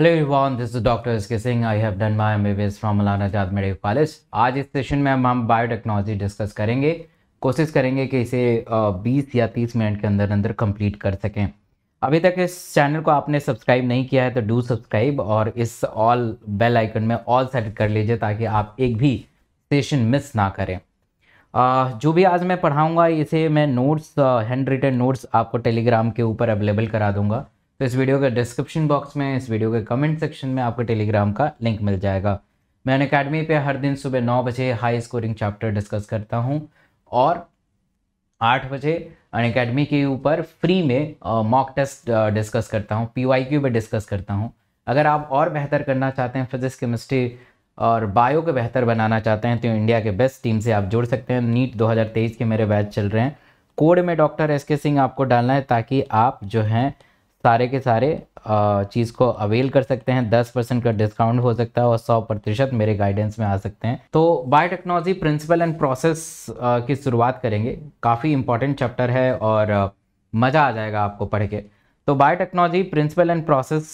Hello everyone this is doctor S K Singh I have done my MBBS from Maulana Azad medical college आज इस session में हम हम biotechnology discuss करेंगे कोशिश करेंगे कि इसे 20 या 30 मिनट के अंदर अंदर कंप्लीट कर सकें अभी तक इस चैनल को आपने सब्सक्राइब नहीं किया है तो डू सब्सक्राइब और इस ऑल बेल आइकन में ऑल सेट कर लीजिए ताकि आप एक भी सेशन मिस ना करें जो भी आज मैं पढ़ाऊँगा इसे मैं नोट्स हैंड रिटर्न नोट्स आपको टेलीग्राम के ऊपर अवेलेबल करा दूँगा तो इस वीडियो के डिस्क्रिप्शन बॉक्स में इस वीडियो के कमेंट सेक्शन में आपको टेलीग्राम का लिंक मिल जाएगा मैं अन अकेडमी पर हर दिन सुबह नौ बजे हाई स्कोरिंग चैप्टर डिस्कस करता हूँ और आठ बजे अन अकेडमी के ऊपर फ्री में मॉक टेस्ट डिस्कस करता हूँ पी वाई क्यू पर डिस्कस करता हूँ अगर आप और बेहतर करना चाहते हैं फिजिक्स केमिस्ट्री और बायो को बेहतर बनाना चाहते हैं तो इंडिया के बेस्ट टीम से आप जुड़ सकते हैं नीट 2023 के मेरे बैच चल रहे हैं कोड में डॉक्टर एस के सिंह आपको डालना है ताकि आप जो हैं सारे के सारे चीज़ को अवेल कर सकते हैं दस परसेंट का डिस्काउंट हो सकता है और सौ प्रतिशत मेरे गाइडेंस में आ सकते हैं तो बायोटेक्नोलॉजी प्रिंसिपल एंड प्रोसेस की शुरुआत करेंगे काफ़ी इंपॉर्टेंट चैप्टर है और मज़ा आ जाएगा आपको पढ़ के तो बायोटेक्नोलॉजी प्रिंसिपल एंड प्रोसेस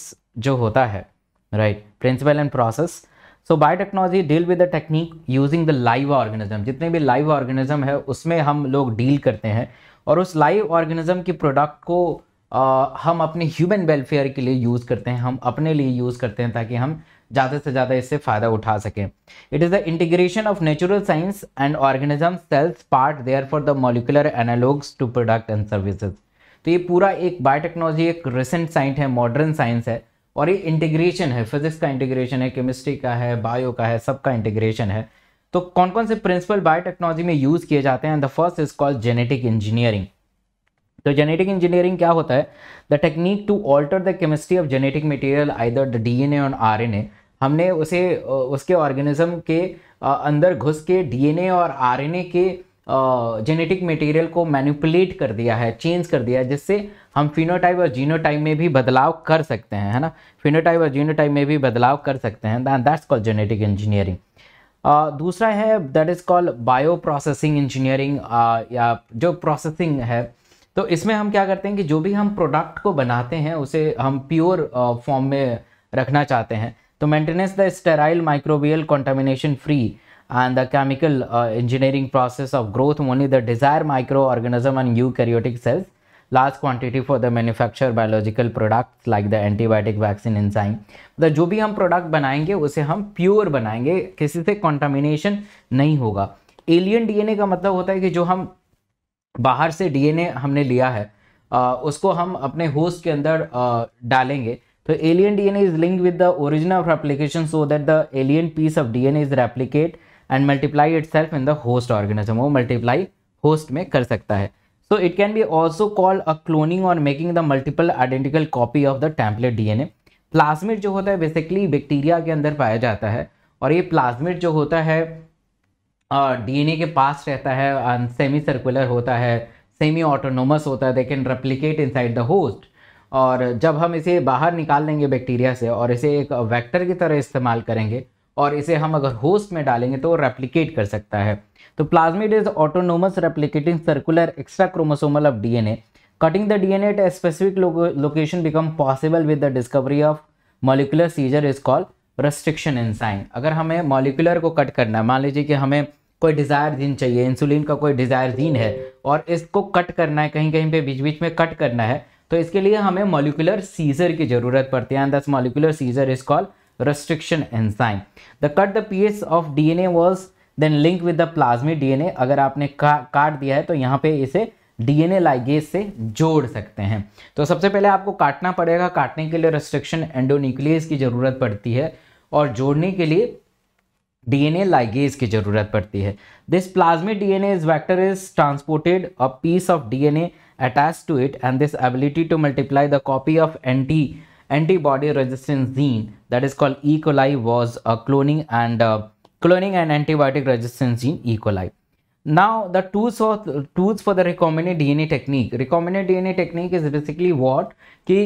जो होता है right principle and process so biotechnology deal with the technique using the live organism जितने भी लाइव ऑर्गेनिज्म है उसमें हम लोग डील करते हैं और उस लाइव ऑर्गेनिज्म की प्रोडक्ट को आ, हम अपने ह्यूमन वेलफेयर के लिए यूज़ करते हैं हम अपने लिए यूज़ करते हैं ताकि हम ज़्यादा से ज़्यादा इससे फ़ायदा उठा सकें it is the integration of natural science and organism cells part there for the molecular analogues to product and services तो ये पूरा एक बायोटेक्नोलॉजी एक रिसेंट साइंस है मॉडर्न साइंस है और ये इंटीग्रेशन है फिजिक्स का इंटीग्रेशन है केमिस्ट्री का है बायो का है सबका इंटीग्रेशन है तो कौन कौन से प्रिंसिपल बायोटेक्नोलॉजी में यूज़ किए जाते हैं the first is called genetic engineering तो जेनेटिक इंजीनियरिंग क्या होता है the technique to alter the chemistry of genetic material either the DNA और आरएनए हमने उसे उसके ऑर्गेनिज्म के अंदर घुस के डीएनए और आरएनए के जेनेटिक मटेरियल को मैनिपुलेट कर दिया है चेंज कर दिया है जिससे हम फिनोटाइप और जीनोटाइप में भी बदलाव कर सकते हैं है ना फिनोटाइप और जीनोटाइप में भी बदलाव कर सकते हैं दैट्स कॉल्ड जेनेटिक इंजीनियरिंग दूसरा है that is called bioprocessing engineering या जो प्रोसेसिंग है तो इसमें हम क्या करते हैं कि जो भी हम प्रोडक्ट को बनाते हैं उसे हम प्योर फॉर्म uh, में रखना चाहते हैं तो maintenance the sterile microbial contamination free and the chemical engineering process of growth only the desire microorganism and eukaryotic cells large quantity for the manufacture biological product like the antibiotic vaccine enzyme मतलब जो भी हम product बनाएंगे उसे हम pure बनाएंगे किसी से कॉन्टामिनेशन नहीं होगा एलियन डीएनए का मतलब होता है कि जो हम बाहर से डीएनए हमने लिया है आ, उसको हम अपने होस्ट के अंदर आ, डालेंगे तो alien DNA is link with the original of replication so that the alien piece of DNA is replicate and multiply itself in the host organism वो मल्टीप्लाई होस्ट में कर सकता है can be also call a cloning और making the multiple identical copy of the template D N A plasmid जो होता है basically bacteria के अंदर पाया जाता है और ये प्लाज्मिड जो होता है डीएनए के पास रहता है सेमी सर्कुलर होता है सेमी ऑटोनोमस होता है they can replicate in the host और जब हम इसे बाहर निकाल लेंगे बैक्टीरिया से और इसे एक वेक्टर की तरह इस्तेमाल करेंगे और इसे हम अगर होस्ट में डालेंगे तो रेप्लीकेट कर सकता है तो plasmid is autonomous replicating circular extrachromosomal of DNA cutting the D N at specific location become possible with the discovery of molecular scissor is called restriction enzyme अगर हमें molecular को cut करना है मान लीजिए कि हमें कोई डिज़ायर दिन चाहिए इंसुलिन का कोई डिज़ायर दिन है hmm. और इसको कट करना है कहीं कहीं पे बीच बीच में कट करना है तो इसके लिए हमें मोलिकुलर सीजर की ज़रूरत पड़ती है and this molecular scissor is called restriction enzyme the cut the piece of DNA was then link with the plasmid DNA. अगर आपने का, काट दिया है तो यहाँ पे इसे डी लाइगेज से जोड़ सकते हैं तो सबसे पहले आपको काटना पड़ेगा काटने के लिए रेस्ट्रिक्शन एंडोन्यूक्लियस की ज़रूरत पड़ती है और जोड़ने के लिए डी डीएनए लाइगेज की जरूरत पड़ती है this plasmid an as vector is transported a piece of D DNA attach to it and this ability to multiply the copy of anti antibody resistance gene that is called E coli was a cloning and cloning and antibiotic resistance gene E coli now the tools of tools for the recommended a technique recommended DNA technique is basically what कि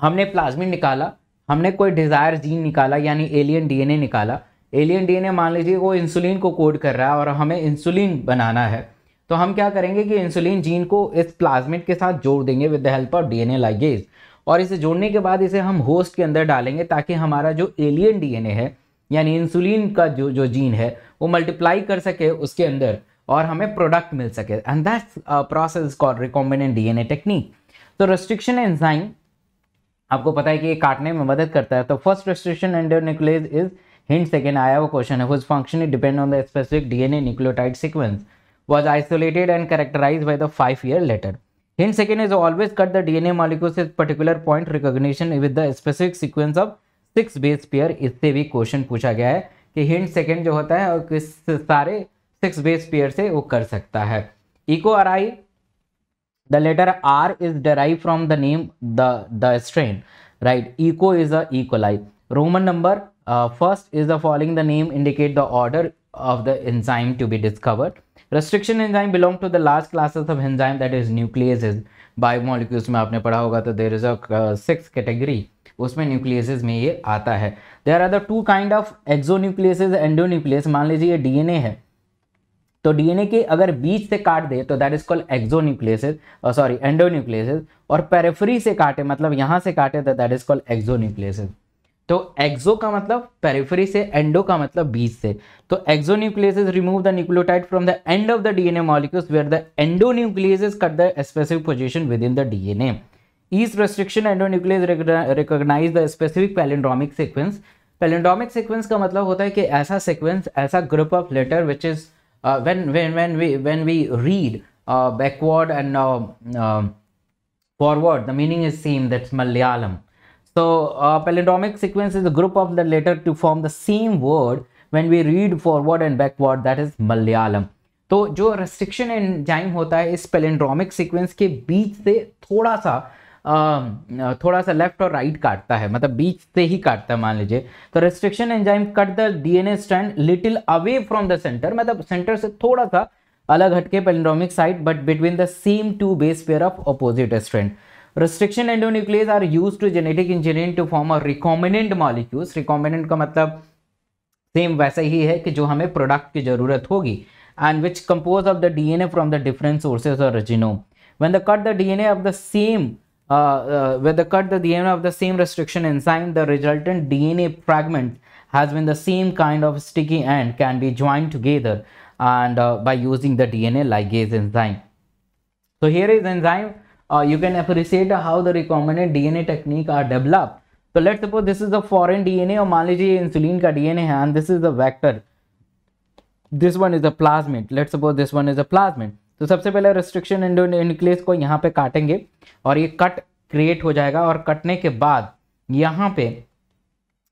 हमने plasmic निकाला हमने कोई Dzire gene निकाला यानी alien D N ए निकाला alien DNA मान लीजिए वो इंसुलिन को कोड कर रहा है और हमें इंसुलिन बनाना है तो हम क्या करेंगे कि इंसुलिन जीन को इस प्लाज्मिड के साथ जोड़ देंगे with the help of DNA ligase और इसे जोड़ने के बाद इसे हम होस्ट के अंदर डालेंगे ताकि हमारा जो एलियन डीएनए है यानी इंसुलिन का जो जो जीन है वो मल्टीप्लाई कर सके उसके अंदर और हमें प्रोडक्ट मिल सके and that's process call recombinant DNA technique तो रेस्ट्रिक्शन एंजाइम आपको पता है कि ये काटने में मदद करता है तो first restriction endonuclease is hint second आया वो क्वेश्चन है whose function depend on the specific DNA nucleotide sequence was isolated and characterize by the five year later hint second is always cut the DNA molecules is particular point recognition with the specific sequence of six base pair इससे भी question पूछा गया है कि hint second जो होता है किस सारे सिक्स बेस पेयर से वो कर सकता है Eco R I the letter R is derive from the name the strain right Eco is a E coli Roman number uh, first is the following the name indicate the order of the enzyme to be discovered restriction enzyme belong to the last classes that is nucleus is nucleases biomolecules में आपने पढ़ा होगा तो there is six category उसमें nucleases में ये आता है there are the two kind of exonucleases endonuclease मान लीजिए ये डीएनए है तो डीएनए के अगर बीच से काट दे तो that is called exonucleases sorry endonucleases और पेरेफरी से काटे मतलब यहां से काटे तो that is called exonucleases तो एक्सो का मतलब पेरिफेरी से एंडो का मतलब बीच से तो exonuclease remove the nucleotide from the end of the DNA molecules where the endonuclease cut the specific position within the DNA इस restriction endonuclease recognize the specific palindromic sequence palindromic sequence का मतलब होता है कि ऐसा sequence ऐसा group of letter which is when when when we when we read backward and forward the meaning is same that's Malayalam So uh, palindromic sequence is a group of the letter to form the same word when we read forward and backward that is Malayalam. तो जो restriction enzyme होता है इस palindromic sequence के बीच से थोड़ा सा आ, um, uh, थोड़ा सा लेफ्ट और राइट काटता है मतलब बीच से ही काटता है मान लीजिए तो restriction enzyme cut the DNA strand little away from the centre मतलब सेंटर से थोड़ा सा अलग हटके palindromic side but between the same two base pair of opposite strand restriction endonuclease are used to genetic engineering to form a recombinant molecules Recombinant का मतलब same वैसे ही है कि जो हमें प्रोडक्ट की जरूरत होगी and which compose of the DNA from the different sources और genome when they cut the DNA of the same uh, uh, when they cut the DNA of the same restriction enzyme, the resultant DNA fragment has been the same kind of sticky end can be joined together and uh, by using the DNA ligase enzyme. So here is enzyme uh, you can appreciate how the recombinant DNA technique are developed. So let's suppose this is the foreign DNA or मान insulin ka DNA hai, and this is the vector. This one is the plasmid. Let's suppose this one is a plasmid. तो सबसे पहले restriction endonuclease को यहाँ पे काटेंगे और ये कट क्रिएट हो जाएगा और कटने के बाद यहाँ पे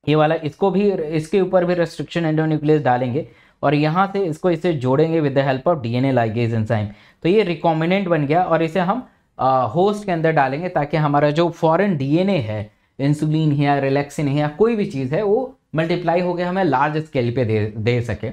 ये वाला इसको भी इसके ऊपर भी रेस्ट्रिक्शन एंडोन्यूक्लियस डालेंगे और यहाँ से इसको इसे जोड़ेंगे with the help of DNA ligase enzyme तो ये रिकॉम्बिनेंट बन गया और इसे हम होस्ट के अंदर डालेंगे ताकि हमारा जो फॉरेन डीएनए है इंसुलिन है या रिलैक्सिन है या कोई भी चीज़ है वो मल्टीप्लाई होकर हमें लार्ज स्केल पे दे दे सके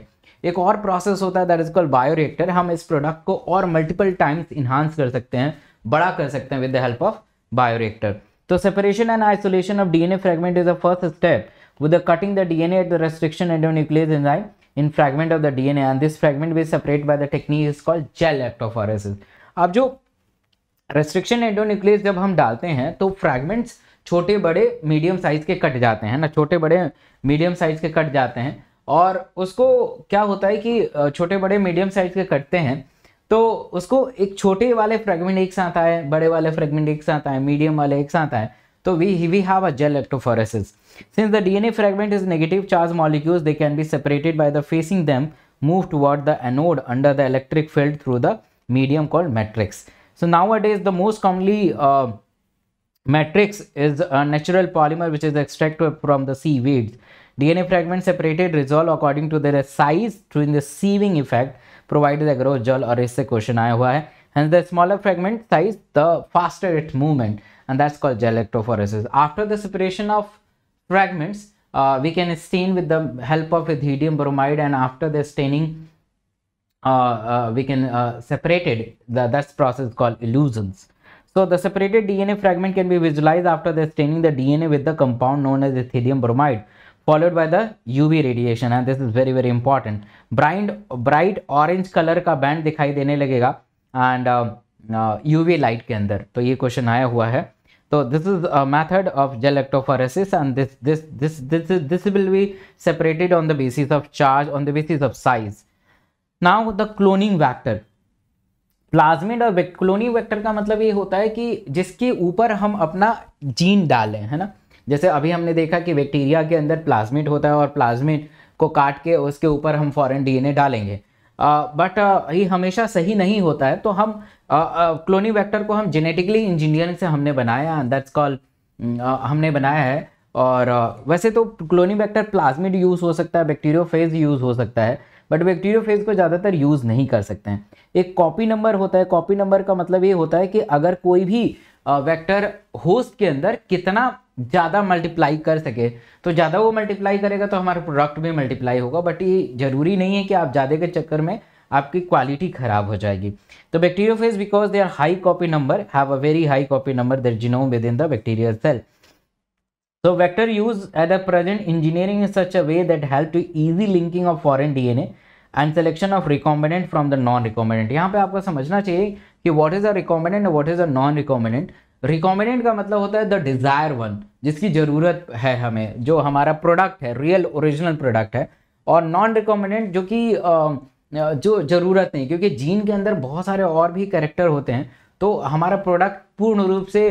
एक और प्रोसेस होता है दैट इज कॉल्ड रिएक्टर हम इस प्रोडक्ट को और मल्टीपल टाइम्स इन्हांस कर सकते हैं बड़ा कर सकते हैं with the help of bioreactor तो separation and isolation of DNA fragment is the first step the cutting the DNA at the restriction endonuclease enzyme in fragment of the DNA and this fragment was separate by the technique is called gel ectophoresis. अब जो restriction endo nucleus जब हम डालते हैं तो fragments छोटे बड़े medium size के कट जाते हैं ना छोटे बड़े मीडियम साइज के कट जाते हैं और उसको क्या होता है कि छोटे बड़े मीडियम साइज के कटते हैं तो उसको एक छोटे वाले फ्रेगमेंट एक साथ आए बड़े वाले फ्रेगमेंट एक साथ आए मीडियम वाले एक साथ आए तो वी ही we have a gel electrophoresis since the DNA fragment is negative charge molecules they can be separated by the facing them move toward the anode under the electric field through the medium called matrix So nowadays, the most commonly uh, matrix is a natural polymer which is extracted from the seaweeds. DNA fragments separated resolve according to their size during the sieving effect provided the gel. Or और इससे question आया हुआ है hence the smaller fragment size the faster its movement and that's called gel electrophoresis after the separation of fragments uh, we can stain with the help of ethidium bromide and after the staining uh, uh, we can separate it. The, that's process called illusions. So the separated DNA fragment can be visualized after the staining the DNA with the compound known as ethidium bromide followed by the UV radiation and this is very very important. Bright, bright orange color का band दिखाई देने लगेगा and uh, uh, UV light के अंदर तो ये question आया हुआ है तो this is a method of gel electrophoresis and this this this this, this will be separated on the basis of charge on the basis of size now the cloning vector plasmid और cloning vector का मतलब ये होता है कि जिसके ऊपर हम अपना जीन डालें है ना जैसे अभी हमने देखा कि बैक्टीरिया के अंदर प्लाज्मिड होता है और प्लाज्मिड को काट के उसके ऊपर हम फॉरेन डीएनए डालेंगे बट ये हमेशा सही नहीं होता है तो हम क्लोनिंग वैक्टर को हम जेनेटिकली इंजीनियरिंग से हमने बनाया दैट्स कॉल हमने बनाया है और वैसे तो क्लोनिंग वैक्टर प्लाज्मिड यूज़ हो सकता है बैक्टीरियो यूज़ हो सकता है बट बैक्टीरियोफेज को ज़्यादातर यूज़ नहीं कर सकते हैं एक कॉपी नंबर होता है कॉपी नंबर का मतलब ये होता है कि अगर कोई भी वेक्टर होस्ट के अंदर कितना ज़्यादा मल्टीप्लाई कर सके तो ज़्यादा वो मल्टीप्लाई करेगा तो हमारा प्रोडक्ट भी मल्टीप्लाई होगा बट ये ज़रूरी नहीं है कि आप ज़्यादा के चक्कर में आपकी क्वालिटी ख़राब हो जाएगी तो bacteriophage because they are high copy number have a very high copy number their genome within the bacterial cell So vector used at the present engineering in such a way that help to easy linking of foreign DNA and selection of recombinant from the non recombinant यहाँ पे आपको समझना चाहिए कि what is a recombinant what is a non recombinant recombinant का मतलब होता है द डिज़ायर वन जिसकी ज़रूरत है हमें जो हमारा प्रोडक्ट है रियल ओरिजिनल प्रोडक्ट है और नॉन रिकॉमेंडेंट जो कि जो ज़रूरत नहीं क्योंकि जीन के अंदर बहुत सारे और भी कैरेक्टर होते हैं तो हमारा प्रोडक्ट पूर्ण रूप से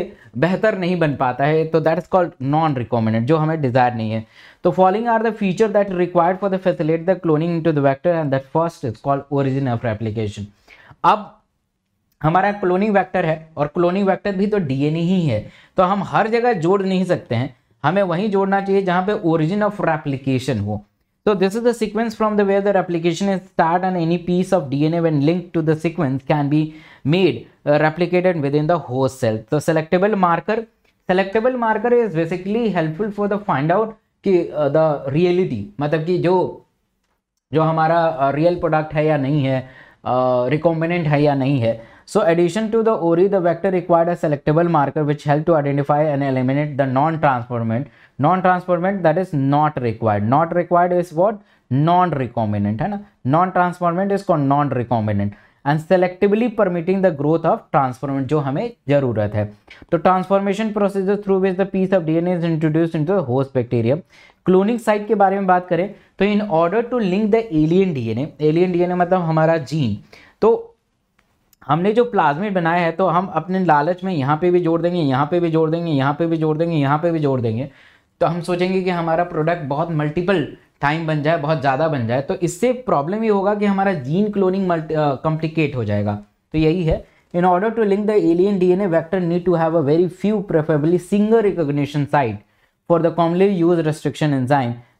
बेहतर नहीं बन पाता है तो that is called non recombinant जो हमें डिज़ायर नहीं है तो following are the feature that required for the facilitate the cloning to the vector and that first is called origin of replication अब हमारा क्लोनिंग वैक्टर है और क्लोनिंग वैक्टर भी तो डीएनए ही है तो हम हर जगह जोड़ नहीं सकते हैं हमें वहीं जोड़ना चाहिए जहाँ पे ओरिजिन ऑफ रेप्लीकेशन हो So this is the sequence from the where the replication is start and any piece of DNA when linked to the sequence can be made uh, replicated within the host cell. So selectable marker, selectable marker is basically helpful for the find out कि the reality मतलब कि जो जो हमारा real product है या नहीं है रिकॉम्बिनेंट uh, है या नहीं है So addition to the ORI, the vector required a selectable marker which helped to identify and eliminate the non-transformant. Non-transformant that is not required. Not required is what? Non-recombinant. Right? Non-transformant is called non-recombinant. And selectively permitting the growth of transformation जो हमें जरूरत है तो transformation procedure through which the piece of DNA is introduce into the host bacterium cloning site के बारे में बात करें तो in order to link the alien DNA alien DNA मतलब हमारा जीन तो हमने जो प्लाज्मिड बनाया है तो हम अपने लालच में यहाँ पे भी जोड़ देंगे यहाँ पे भी जोड़ देंगे यहाँ पे भी जोड़ देंगे यहाँ पे भी जोड़ देंगे तो हम सोचेंगे कि हमारा प्रोडक्ट बहुत मल्टीपल टाइम बन जाए बहुत ज़्यादा बन जाए तो इससे प्रॉब्लम ये होगा कि हमारा जीन क्लोनिंग कॉम्प्लिकेट हो जाएगा तो यही है in order to link the alien D N A vector need to have a very few preferably single recognition site for for the commonly used restriction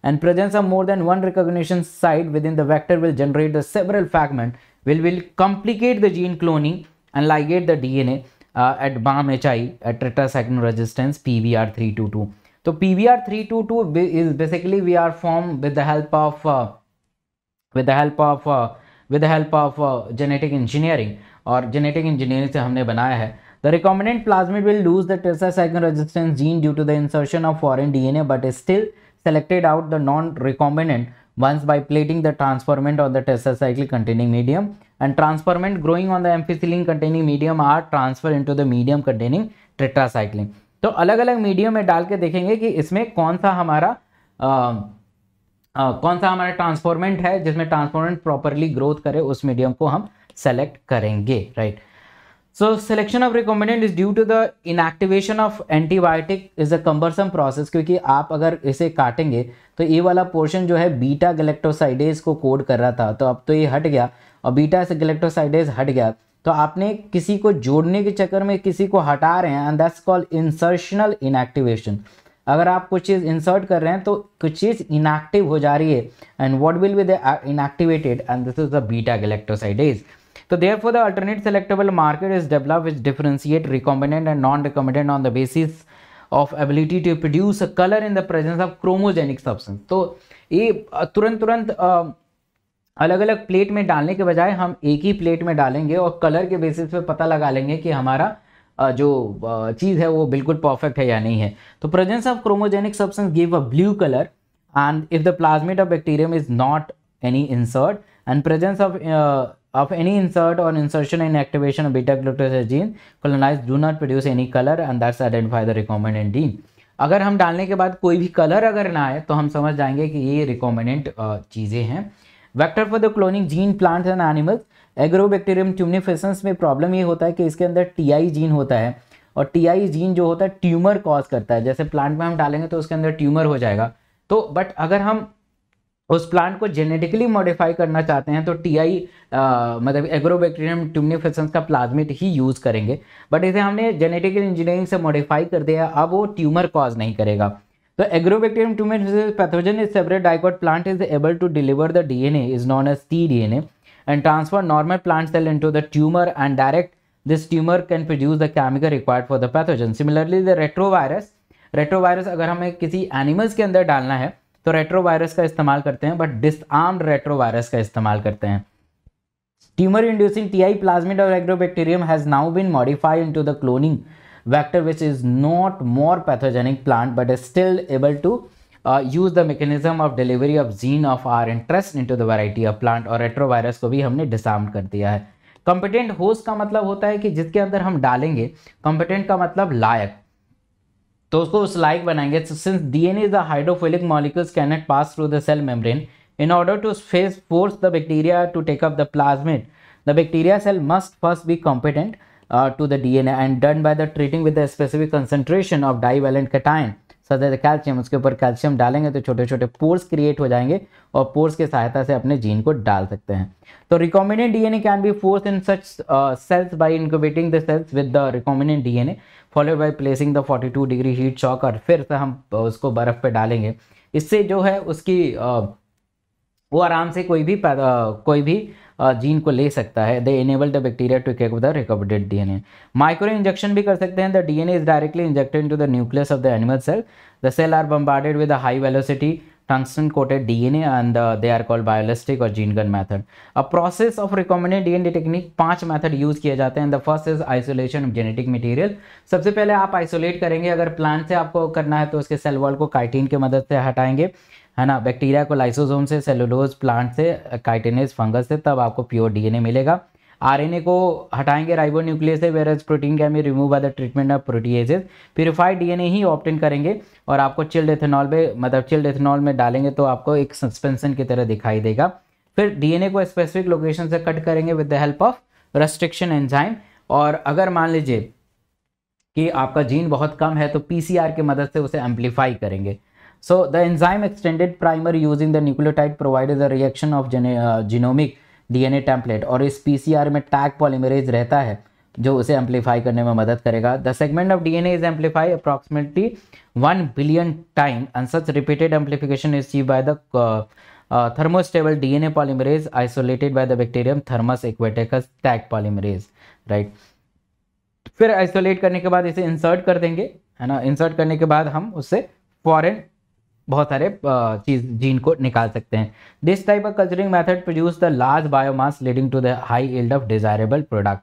and presence of more than one recognition site within the vector will generate the several fragment will, will complicate the gene cloning and ligate the DNA uh, at BAM HI at tetracycline resistance PVR322. So PVR322 is basically we are formed with the help of uh, with the help of uh, with the help of uh, genetic engineering or genetic engineering se humne बनाया hai. The recombinant plasmid will lose the tetracycline resistance gene due to the insertion of foreign DNA but is still selected out the non-recombinant once by plating the transformant or the Tesla cycle containing medium and transformant growing on the amphicillin containing medium are transferred into the medium containing tetracycline. तो अलग अलग medium में डाल के देखेंगे कि इसमें कौन सा हमारा आ, आ, कौन सा हमारा ट्रांसफॉर्मेंट है जिसमें ट्रांसफॉर्मेंट प्रॉपरली ग्रोथ करे उस मीडियम को हम सेलेक्ट करेंगे right So selection of recombinant is due to the inactivation of antibiotic is a cumbersome process क्योंकि आप अगर इसे काटेंगे तो ये वाला पोर्शन जो है बीटा गलेक्टोसाइडेज को कोड कर रहा था तो अब तो ये हट गया और बीटा से गलेक्टोसाइडेज हट गया तो आपने किसी को जोड़ने के चक्कर में किसी को हटा रहे हैं and that's called insertional inactivation अगर आप कुछ चीज़ इंसर्ट कर रहे हैं तो कुछ चीज़ इनएक्टिव हो जा रही है and what will be the inactivated and this is the beta galactosidase तो there for the alternate selectable marker is develop which differentiate recombinant and non recombinant on the basis of ability to produce colour in the presence of chromogenic substance तो ये तुरंत तुरंत अलग अलग plate में डालने के बजाय हम एक ही प्लेट में डालेंगे और कलर के बेसिस पे पता लगा लेंगे कि हमारा जो चीज़ है वो बिल्कुल परफेक्ट है या नहीं है तो presence of chromogenic substance give a blue colour and if the plasmid of bacterium is not any insert and presence of of any insert or insertion and activation of beta glucose gene colonized do not produce any color and that's identify the recombinant gene अगर हम डालने के बाद कोई भी colour अगर ना आए तो हम समझ जाएंगे कि ये रिकॉमेंडेंट चीज़ें हैं vector for the cloning gene plants and animals agrobacterium tumefaciens में प्रॉब्लम ये होता है कि इसके अंदर टीआई जीन होता है और टीआई जीन जो होता है ट्यूमर कॉज करता है जैसे प्लांट में हम डालेंगे तो उसके अंदर ट्यूमर हो जाएगा तो बट अगर हम उस प्लांट को जेनेटिकली मॉडिफाई करना चाहते हैं तो टी आई मतलब एग्रोबैक्टीरियम ट्यूमनिफेसेंस का प्लाज्मिट ही यूज़ करेंगे बट इसे हमने जेनेटिकल इंजीनियरिंग से मॉडिफाई कर दिया अब वो ट्यूमर कॉज नहीं करेगा तो agrobacterium tumefaciens pathogen is separate dicot plant is able to deliver the D N is known as T D N A transfer normal plant plant cell into the tumor and direct this tumor can produce the chemical required for the pathogen similarly the अगर हमें किसी animals के अंदर डालना है तो retrovirus का इस्तेमाल करते हैं बट डिसआर्म रेट्रोवायरस का इस्तेमाल करते हैं tumour inducing T I plasmid और agrobacterium has now been modified into the cloning vector which is not more pathogenic plant but is still able to use the mechanism of delivery of gene of our interest into the variety of plant और retrovirus को भी हमने disarm कर दिया है competent host का मतलब होता है कि जिसके अंदर हम डालेंगे कॉम्पिटेंट का मतलब लायक तो उसको उस लाइक बनाएंगे since DNA is the hydrophilic molecules can not pass through the cell membrane in order to face force the bacteria to take up the plasmid the bacteria cell must first be competent to the DNA and done by the treating with the specific concentration of divalent cation such as calcium उसके ऊपर calcium डालेंगे तो छोटे छोटे pores create हो जाएंगे और pores की सहायता से अपने जीन को डाल सकते हैं तो recombinant DNA can be force in such cells by incubating the cells with the recombinant DNA followed by placing the 42 degree heat shock और फिर से हम uh, उसको बर्फ़ पे डालेंगे इससे जो है उसकी uh, वो आराम से कोई भी कोई भी जीन को ले सकता है they enable the bacteria to take the recovered D N A micro injection भी कर सकते हैं the D N A is directly injected into the nucleus of the animal cell the cell are bombarded with high velocity tungsten coated D N and they are called biolistic और gene gun method a process of recombinant D N D technique पांच method use किए जाते हैं the first is isolation of genetic material सबसे पहले आप isolate करेंगे अगर प्लांट से आपको करना है तो उसके सेल वॉल को काइटीन की मदद से हटाएंगे है ना बैक्टीरिया को लाइसोसोम से सेलुलोज प्लांट से काइटेनेस फंगस से तब आपको प्योर डीएनए मिलेगा आरएनए को हटाएंगे राइबो न्यूक्लियस से whereas protein can remove uh the treatment of proteases purified DNA ही ऑप्टेन करेंगे और आपको चिल्ड एथेनॉल में मतलब चिल्ड एथेनॉल में डालेंगे तो आपको एक सस्पेंशन की तरह दिखाई देगा फिर डीएनए को स्पेसिफिक लोकेशन से कट करेंगे with the help of restriction enzyme और अगर मान लीजिए कि आपका जीन बहुत कम है तो पीसीआर की मदद से उसे एम्पलीफाई करेंगे So the enzyme extended primer using the nucleotide provided the reaction of gene, uh, genomic DNA template और इस पीसीआर में टैग पॉलीमरेज रहता है जो उसे एम्पलीफाई करने में मदद करेगा the segment of DNA is amplify approximately one billion time and such repeated amplification is achieved by the thermostable DNA polymerase isolated by the bacterium Thermus aquaticus Taq polymerase right फिर isolate करने के बाद इसे insert कर देंगे है ना insert करने के बाद हम उससे फॉरन बहुत सारे चीज जीन को निकाल सकते हैं this type of culturing method produce the large biomass leading to the high yield of desirable product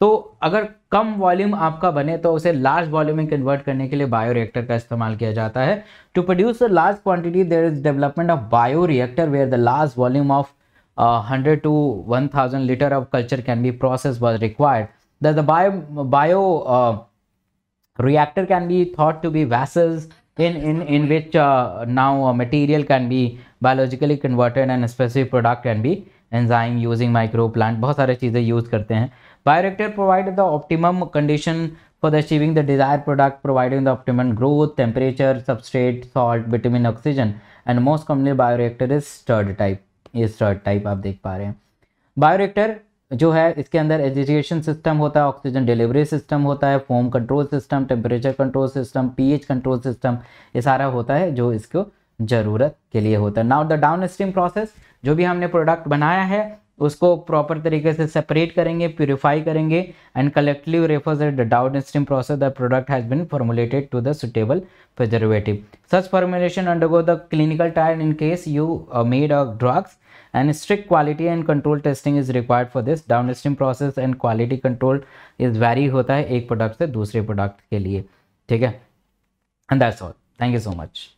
तो अगर कम वॉल्यूम आपका बने तो उसे लार्ज वॉल्यूम में कन्वर्ट करने के लिए बायो रिएक्टर का इस्तेमाल किया जाता है to produce a large quantity there is development of bioreactor where the large volume of hundred to one thousand litre of culture can be process was required the bio bioreactor can be thought to be vessels in, in, in which uh, now a material can be biologically converted and a specific product can be enzyme using micro plant bahut sare cheeze use karte hain Bioreactor provide the optimum condition for the achieving the desired product providing the optimum growth, temperature, substrate, salt, vitamin, oxygen and most commonly bioreactor is stirred type is stirred type aap dekh pa rahe hain Bioreactor जो है इसके अंदर education system होता है oxygen delivery system होता है foam control system temperature control system pH control system ये सारा होता है जो इसको ज़रूरत के लिए होता है now the downstream process जो भी हमने प्रोडक्ट बनाया है उसको प्रॉपर तरीके से सेपरेट करेंगे प्योरीफाई करेंगे and collective refers at the downstream process the product has been formulated to the suitable preservative such formulation undergo the clinical trial in case you made a drugs and strict quality and control testing is required for this downstream process and quality control is vary होता है एक product से दूसरे product के लिए ठीक है and that's all thank you so much